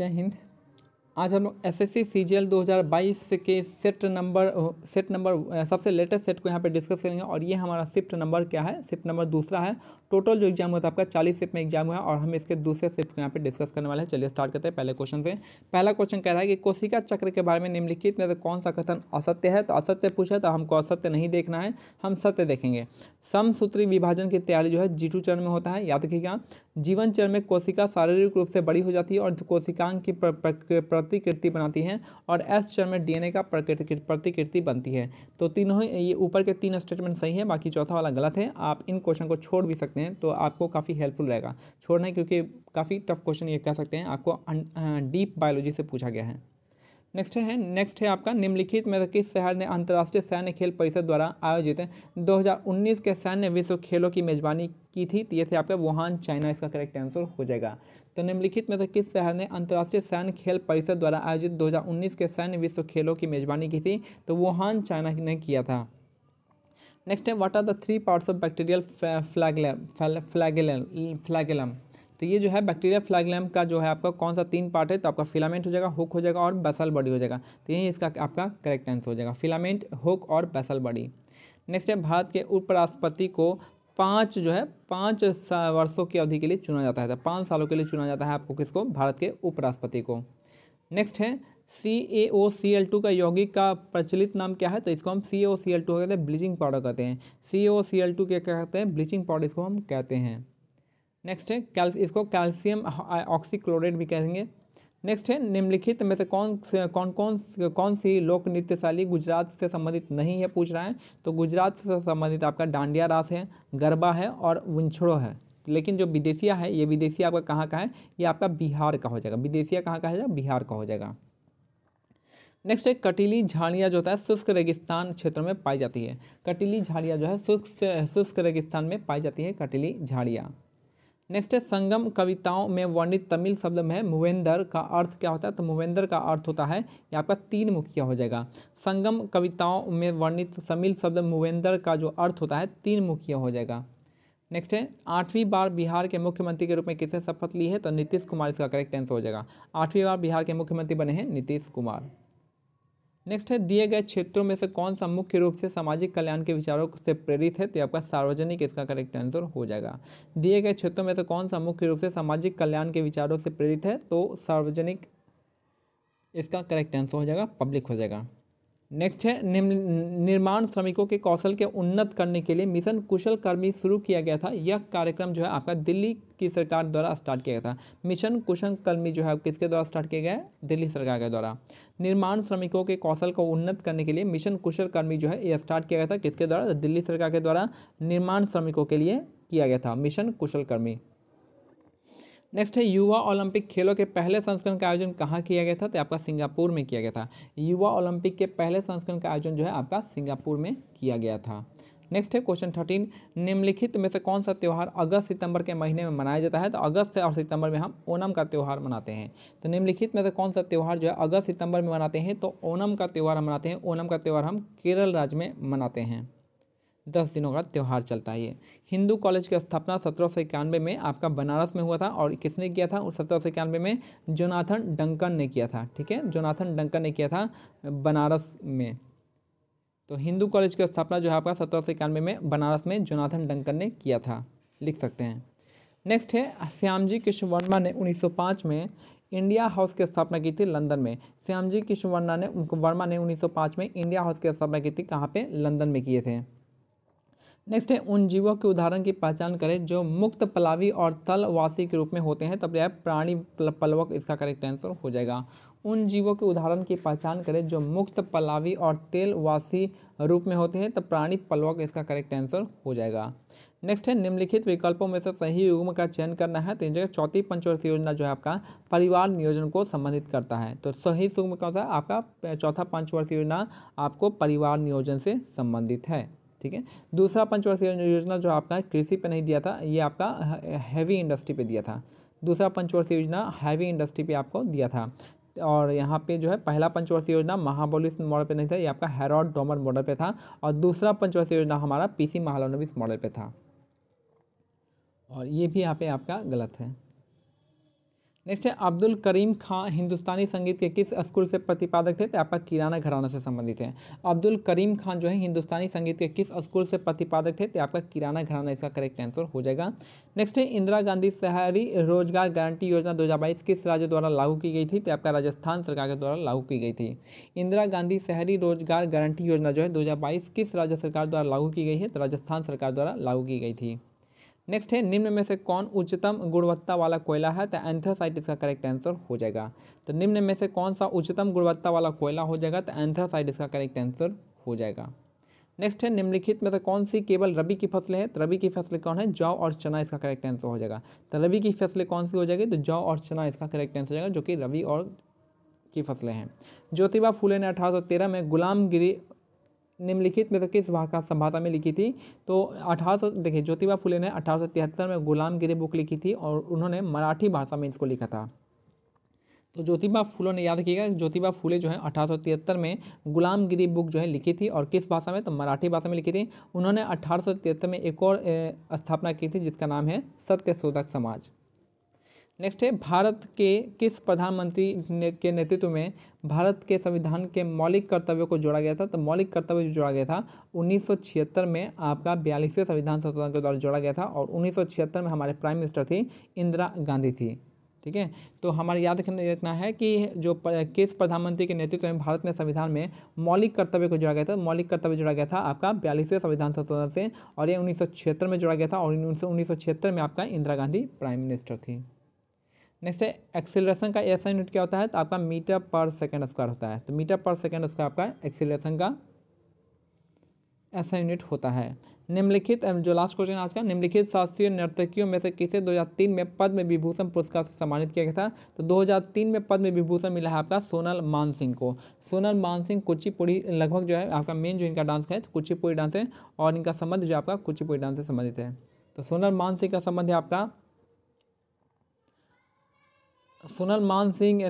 जय हिंद आज हम लोग S S C C G L दो हज़ार बाईस के सेट नंबर सेट नंबर सबसे लेटेस्ट सेट को यहाँ पे डिस्कस करेंगे और ये हमारा शिफ्ट नंबर क्या है शिफ्ट नंबर दूसरा है टोटल जो एग्जाम होता है आपका चालीस शिफ्ट में एग्जाम हुआ है और हम इसके दूसरे शिफ्ट को यहाँ पे डिस्कस करने वाले हैं चलिए स्टार्ट करते हैं पहले क्वेश्चन से पहला क्वेश्चन कह रहा है कि कोशिका चक्र के बारे में निम्नलिखित में से तो कौन सा कथन असत्य है तो असत्य पूछे तो हमको असत्य नहीं देखना है हम सत्य देखेंगे समसूत्री विभाजन की तैयारी जो है जीटू चरण में होता है याद रखिएगा जीवन चरण में कोशिका शारीरिक रूप से बड़ी हो जाती है और कोशिकांग की प्रतिकृति बनाती है और एस चरण में डीएनए का प्रतिकृति बनती है तो तीनों ये ऊपर के तीन स्टेटमेंट सही है बाकी चौथा वाला गलत है आप इन क्वेश्चन को छोड़ भी सकते हैं तो आपको काफ़ी हेल्पफुल रहेगा छोड़ना है क्योंकि काफ़ी टफ क्वेश्चन ये कह सकते हैं आपको अं-, अं, डीप बायोलॉजी से पूछा गया है नेक्स्ट है नेक्स्ट है आपका निम्नलिखित में से किस शहर ने अंतर्राष्ट्रीय सैन्य खेल परिषद द्वारा आयोजित 2019 के सैन्य विश्व खेलों की मेजबानी की थी तो ये थे आपका वुहान चाइना इसका करेक्ट आंसर हो जाएगा तो निम्नलिखित में से किस शहर ने अंतर्राष्ट्रीय सैन्य खेल परिषद द्वारा आयोजित 2019 के सैन्य विश्व खेलों की मेजबानी की थी तो वुहान चाइना ने किया था नेक्स्ट है what are the three parts of bacterial flagellum flagellum तो ये जो है बैक्टीरिया फ्लैगलैम का जो है आपका कौन सा तीन पार्ट है तो आपका फिलामेंट हो जाएगा हुक हो जाएगा और बेसल बॉडी हो जाएगा तो यही इसका आपका करेक्ट आंसर हो जाएगा फिलामेंट हुक और बेसल बॉडी नेक्स्ट है भारत के उपराष्ट्रपति को पाँच जो है पाँच वर्षों की अवधि के लिए चुना जाता है पाँच सालों के लिए चुना जाता है आपको किसको भारत के उपराष्ट्रपति को नेक्स्ट है सी ए ओ सी एल टू का यौगिक का प्रचलित नाम क्या है तो इसको हम सी ओ सी एल टू कहते हैं ब्लीचिंग पाउडर कहते हैं सी ओ सी एल टू क्या कहते हैं ब्लीचिंग पाउडर इसको हम कहते हैं नेक्स्ट है कैल्स इसको कैल्शियम ऑक्सीक्लोरेट भी कहेंगे नेक्स्ट है निम्नलिखित में से कौन कौन कौन कौन सी लोक नृत्य शैली गुजरात से संबंधित नहीं है पूछ रहा है तो गुजरात से संबंधित आपका डांडिया रास है गरबा है और वंछड़ो है लेकिन जो विदेशिया है ये विदेशिया आपका कहाँ का है ये आपका बिहार का हो जाएगा विदेशिया कहाँ का है बिहार का हो जाएगा नेक्स्ट है कटीली झाड़ियाँ जो होता है शुष्क रेगिस्तान क्षेत्र में पाई जाती है कटीली झाड़ियाँ जो है शुष्क शुष्क रेगिस्तान में पाई जाती है कटीली झाड़ियाँ नेक्स्ट है संगम कविताओं में वर्णित तमिल शब्द है मुवेंदर का अर्थ क्या होता है तो मुवेंदर का अर्थ होता है यहाँ आपका तीन मुखिया हो जाएगा संगम कविताओं में वर्णित तमिल शब्द मुवेंदर का जो अर्थ होता है तीन मुखिया हो जाएगा नेक्स्ट है आठवीं बार बिहार के मुख्यमंत्री के रूप में किसने शपथ ली है तो नीतीश कुमार इसका करेक्ट आंसर हो जाएगा आठवीं बार बिहार के मुख्यमंत्री बने हैं नीतीश कुमार नेक्स्ट है दिए गए क्षेत्रों में से कौन सा मुख्य रूप से सामाजिक कल्याण के विचारों से प्रेरित है तो आपका सार्वजनिक इसका करेक्ट आंसर हो जाएगा दिए गए क्षेत्रों में से कौन सा मुख्य रूप से सामाजिक कल्याण के विचारों से प्रेरित है तो सार्वजनिक इसका करेक्ट आंसर हो जाएगा पब्लिक हो जाएगा नेक्स्ट है निर्माण श्रमिकों के कौशल के उन्नत करने के लिए मिशन कुशल कर्मी शुरू किया गया था यह कार्यक्रम जो है आपका दिल्ली की सरकार द्वारा स्टार्ट किया गया था मिशन कुशल कर्मी जो है किसके द्वारा स्टार्ट किया गया है दिल्ली सरकार के द्वारा निर्माण श्रमिकों के कौशल को उन्नत करने के लिए मिशन कुशल कर्मी जो है यह स्टार्ट किया गया था किसके द्वारा दिल्ली सरकार के द्वारा निर्माण श्रमिकों के लिए किया गया था मिशन कुशल कर्मी नेक्स्ट है युवा ओलंपिक खेलों के पहले संस्करण का आयोजन कहाँ किया गया था तो आपका सिंगापुर में किया गया था युवा ओलंपिक के पहले संस्करण का आयोजन जो है आपका सिंगापुर में किया गया था नेक्स्ट है क्वेश्चन थर्टीन निम्नलिखित में से कौन सा त्यौहार अगस्त सितंबर के महीने में मनाया जाता है तो अगस्त और सितंबर में हम ओणम का त्यौहार मनाते हैं तो निम्नलिखित में से कौन सा त्यौहार जो है अगस्त सितंबर में मनाते हैं तो ओणम का त्यौहार हम मनाते हैं ओणम का त्यौहार हम केरल राज्य में मनाते हैं दस दिनों का त्यौहार चलता है ये हिंदू कॉलेज की स्थापना सत्रह सौ इक्यानवे में आपका बनारस में हुआ था और किसने किया था सत्रह सौ इक्यानवे में जोनाथन डंकन ने किया था ठीक है जोनाथन डंकन ने किया था बनारस में तो हिंदू कॉलेज की स्थापना जो है आपका सत्रह सौ इक्यानवे में बनारस में जोनाथन डंकन ने किया था लिख सकते हैं नेक्स्ट है श्यामजी कृष्ण वर्मा ने 1905 में इंडिया हाउस की स्थापना की थी लंदन में श्यामजी कृष्ण वर्मा ने वर्मा ने 1905 में इंडिया हाउस की स्थापना की थी कहाँ पे लंदन में किए थे नेक्स्ट है उन जीवों के उदाहरण की पहचान करें जो मुक्त पलावी और तलवासी के रूप में होते हैं तब यह प्राणी पलवक इसका करेक्ट आंसर हो जाएगा उन जीवों के उदाहरण की पहचान करें जो मुक्त पलावी और तेलवासी रूप में होते हैं तब प्राणी पलवक इसका करेक्ट आंसर हो जाएगा नेक्स्ट है निम्नलिखित विकल्पों में से सही युग्म का चयन करना है तो जगह चौथी पंचवर्षीय योजना जो है आपका परिवार नियोजन को संबंधित करता है तो सही सुगम कौन सा आपका चौथा पंचवर्षीय योजना आपको परिवार नियोजन से संबंधित है ठीक है दूसरा पंचवर्षीय योजना जो आपका कृषि पे नहीं दिया था ये आपका हैवी इंडस्ट्री पे दिया था दूसरा पंचवर्षीय योजना हैवी इंडस्ट्री पे आपको दिया था और यहाँ पे जो है पहला पंचवर्षीय योजना महाबोलिस मॉडल पे नहीं था ये आपका हैरॉड डोमर मॉडल पे था और दूसरा पंचवर्षीय योजना हमारा पी सी मॉडल पर था और ये भी यहाँ पर आपका गलत है नेक्स्ट है अब्दुल करीम खां हिंदुस्तानी संगीत के किस स्कूल से प्रतिपादक थे तो आपका किराना घराना से संबंधित है अब्दुल करीम खान जो है हिंदुस्तानी संगीत के किस स्कूल से प्रतिपादक थे तो आपका किराना घराना इसका करेक्ट आंसर हो जाएगा नेक्स्ट है इंदिरा गांधी शहरी रोजगार गारंटी योजना दो किस राज्य द्वारा लागू की गई थी तो आपका राजस्थान सरकार के द्वारा लागू की गई थी इंदिरा गांधी शहरी रोजगार गारंटी योजना जो है दो किस राज्य सरकार द्वारा लागू की गई है तो राजस्थान सरकार द्वारा लागू की गई थी नेक्स्ट है निम्न में से कौन उच्चतम गुणवत्ता वाला कोयला है तो एंथ्रासाइट इसका करेक्ट आंसर हो जाएगा तो निम्न में से कौन सा उच्चतम गुणवत्ता वाला कोयला हो जाएगा तो एंथ्रासाइट इसका करेक्ट आंसर हो जाएगा नेक्स्ट है निम्नलिखित में से कौन सी केवल रबी की फसलें हैं तो रबी की फसलें कौन है जौ और चना इसका करेक्ट आंसर हो जाएगा तो रबी की फसलें कौन सी हो जाएगी तो जौ और चना इसका करेक्ट आंसर हो जाएगा जो कि रबी और की फसलें हैं ज्योतिबा फूले ने तेरह में गुलामगिरी निम्नलिखित में से किस भाषा संभाषा में लिखी थी तो अठारह देखिए ज्योतिबा फुले ने अठारह में गुलामगिरी बुक लिखी थी और उन्होंने मराठी भाषा में इसको लिखा था तो ज्योतिबा फूलों ने याद रखिएगा ज्योतिबा फूले जो है अठारह में गुलामगिरी बुक जो है लिखी थी और किस भाषा में तो मराठी भाषा में लिखी थी उन्होंने अठारह में एक और स्थापना की थी जिसका नाम है सत्यशोधक समाज नेक्स्ट है भारत के किस प्रधानमंत्री ने, के नेतृत्व में भारत के संविधान के मौलिक कर्तव्यों को जोड़ा गया था तो मौलिक कर्तव्य जो जोड़ा गया था 1976 में आपका बयालीसवें संविधान संशोधन के द्वारा जोड़ा गया था और 1976 में हमारे प्राइम मिनिस्टर थे इंदिरा गांधी थी ठीक है तो हमारे याद रखना है कि जो प, किस प्रधानमंत्री के नेतृत्व में भारत में संविधान में मौलिक कर्तव्य को जोड़ा गया था मौलिक कर्तव्य जोड़ा गया था आपका बयालीसवें संविधान संशोधन से और ये उन्नीस में जोड़ा गया था और उन्नीस में आपका इंदिरा गांधी प्राइम मिनिस्टर थी नेक्स्ट है एक्सीलरेशन का एस यूनिट क्या होता है तो आपका मीटर पर सेकेंड स्क्वायर होता है तो मीटर पर सेकेंड स्क्वायर आपका एक्सीलरेशन का ऐसा यूनिट होता है निम्नलिखित जो लास्ट क्वेश्चन आज का निम्नलिखित शास्त्रीय नर्तकियों में से किसे 2003 में पद्म विभूषण पुरस्कार से सम्मानित किया गया था तो 2003 में पद्म विभूषण मिला है आपका सोनल मान सिंह को सोनल मान सिंह कुचिपुड़ी लगभग जो है आपका मेन जो इनका डांस है तो कुचिपुड़ी डांस है और इनका संबंध जो आपका कुचिपुड़ी डांस से संबंधित है तो सोनल मान सिंह का संबंध है आपका सोनल मान सिंह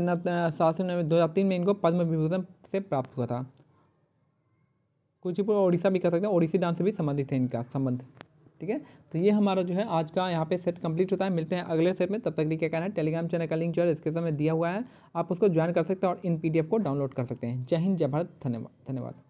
सात नब्बे दो हज़ार तीन में इनको पद्म विभूषण से प्राप्त हुआ था कुचिपुर ओडिशा भी कह सकते हैं ओडिशी डांस से भी संबंधित है इनका संबंध ठीक है तो ये हमारा जो है आज का यहाँ पे सेट कंप्लीट होता है मिलते हैं अगले सेट में तब तक लिए क्या कहना है टेलीग्राम चैनल का लिंक जो है डिस्क्रिप्शन में दिया हुआ है आप उसको ज्वाइन कर सकते हैं और इन पी को डाउनलोड कर सकते हैं जय हिंद जय भारत धन्यवाद धन्यवाद